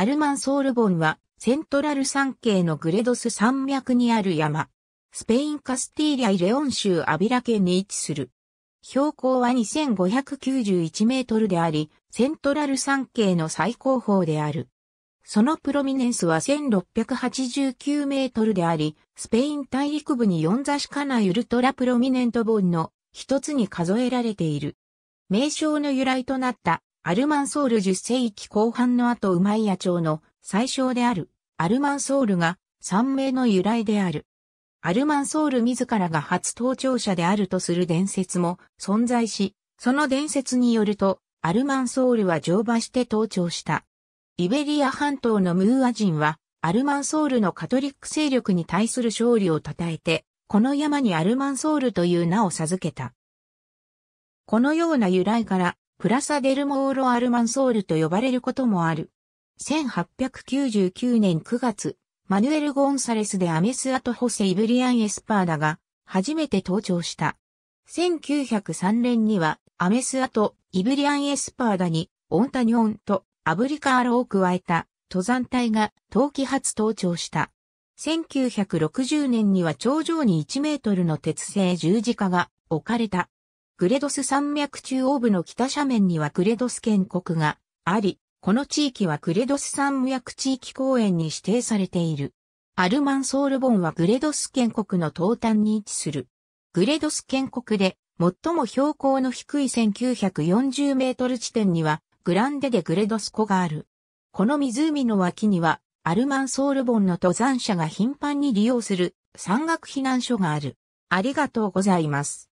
アルマンソールボンは、セントラル山系のグレドス山脈にある山。スペインカスティーリアイレオン州アビラ県に位置する。標高は2591メートルであり、セントラル山系の最高峰である。そのプロミネンスは1689メートルであり、スペイン大陸部に四座しかないウルトラプロミネントボンの一つに数えられている。名称の由来となったアルマンソール10世紀後半の後ウマイヤ朝の最小であるアルマンソールが三名の由来である。アルマンソール自らが初登庁者であるとする伝説も存在し、その伝説によると、アルマンソールは乗馬して登庁した。イベリア半島のムーア人は、アルマンソールのカトリック勢力に対する勝利を称えて、この山にアルマンソールという名を授けた。このような由来から、プラサデルモーロ・アルマンソールと呼ばれることもある。1899年9月、マヌエル・ゴンサレスでアメスアト・ホセ・イブリアン・エスパーダが初めて登場した。1903年にはアメスアト・イブリアン・エスパーダにオンタニオンとアブリカールを加えた登山隊が冬季初登頂した。1960年には頂上に1メートルの鉄製十字架が置かれた。グレドス山脈中央部の北斜面にはグレドス建国があり、この地域はグレドス山脈地域公園に指定されている。アルマンソールボンはグレドス建国の東端に位置する。グレドス建国で最も標高の低い1940メートル地点にはグランデでグレドス湖がある。この湖の脇にはアルマンソールボンの登山者が頻繁に利用する山岳避難所がある。ありがとうございます。